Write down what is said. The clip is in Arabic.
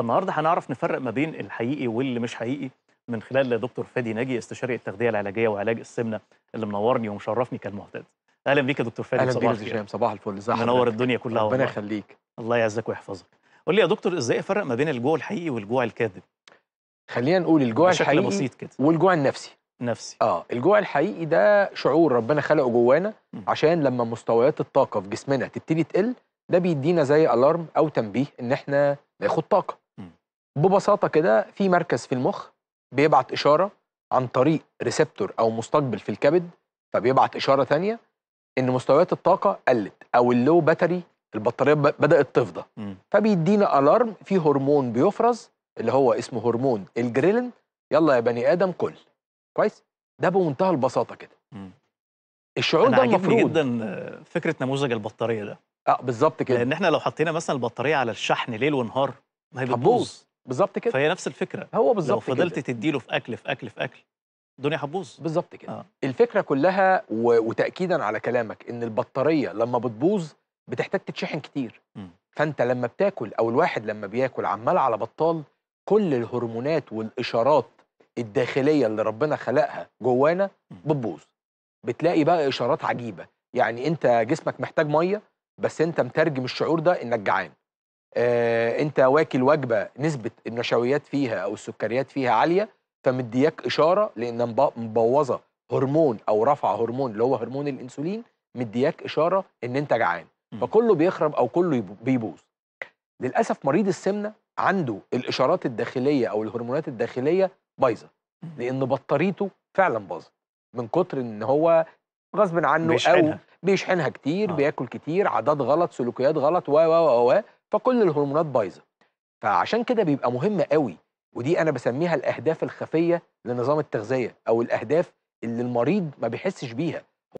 فالنهارده هنعرف نفرق ما بين الحقيقي واللي مش حقيقي من خلال دكتور فادي ناجي استشاري التغذيه العلاجيه وعلاج السمنه اللي منورني ومشرفني كالمعتاد اهلا بيك يا دكتور فادي اهلا بيك يا صباح الفل ازيك منور الدنيا كلها ربنا يخليك الله يعزك ويحفظك قول لي يا دكتور ازاي افرق ما بين الجوع الحقيقي والجوع الكاذب خلينا نقول الجوع الحقيقي بسيط كده والجوع النفسي نفسي اه الجوع الحقيقي ده شعور ربنا خلقه جوانا عشان لما مستويات الطاقه في جسمنا تبتدي تقل ده بيدينا زي الارم او تنبيه ان احنا ناخد طاقه ببساطه كده في مركز في المخ بيبعت اشاره عن طريق ريسبتور او مستقبل في الكبد فبيبعت اشاره ثانيه ان مستويات الطاقه قلت او اللو باتري البطاريه بدات تفضى فبيدينا الارم في هرمون بيفرز اللي هو اسمه هرمون الجريلين يلا يا بني ادم كل كويس ده بمنتهى البساطه كده الشعور أنا ده المفروض جدا فكره نموذج البطاريه ده اه بالظبط كده لان احنا لو حطينا مثلا البطاريه على الشحن ليل ونهار ما هي بتبوظ بالظبط كده فهي نفس الفكره هو بالظبط كده لو فضلت كده. تديله في اكل في اكل في اكل الدنيا هتبوظ بالظبط كده آه. الفكره كلها و... وتاكيدا على كلامك ان البطاريه لما بتبوظ بتحتاج تتشحن كتير م. فانت لما بتاكل او الواحد لما بياكل عمال على بطال كل الهرمونات والاشارات الداخليه اللي ربنا خلقها جوانا بتبوظ بتلاقي بقى اشارات عجيبه يعني انت جسمك محتاج ميه بس انت مترجم الشعور ده انك جعان آه انت واكل وجبه نسبه النشويات فيها او السكريات فيها عاليه فمدياك اشاره لان مبوظه هرمون او رفع هرمون اللي هو هرمون الانسولين مدياك اشاره ان انت جعان فكله بيخرب او كله بيبوظ للاسف مريض السمنه عنده الاشارات الداخليه او الهرمونات الداخليه بايظه لان بطاريته فعلا باظت من كتر ان هو غصب عنه بيشحنها. او بيشحنها كتير آه. بياكل كتير عادات غلط سلوكيات غلط و و و فكل الهرمونات بايظه فعشان كده بيبقى مهم قوي ودي انا بسميها الاهداف الخفيه لنظام التغذيه او الاهداف اللي المريض ما بيحسش بيها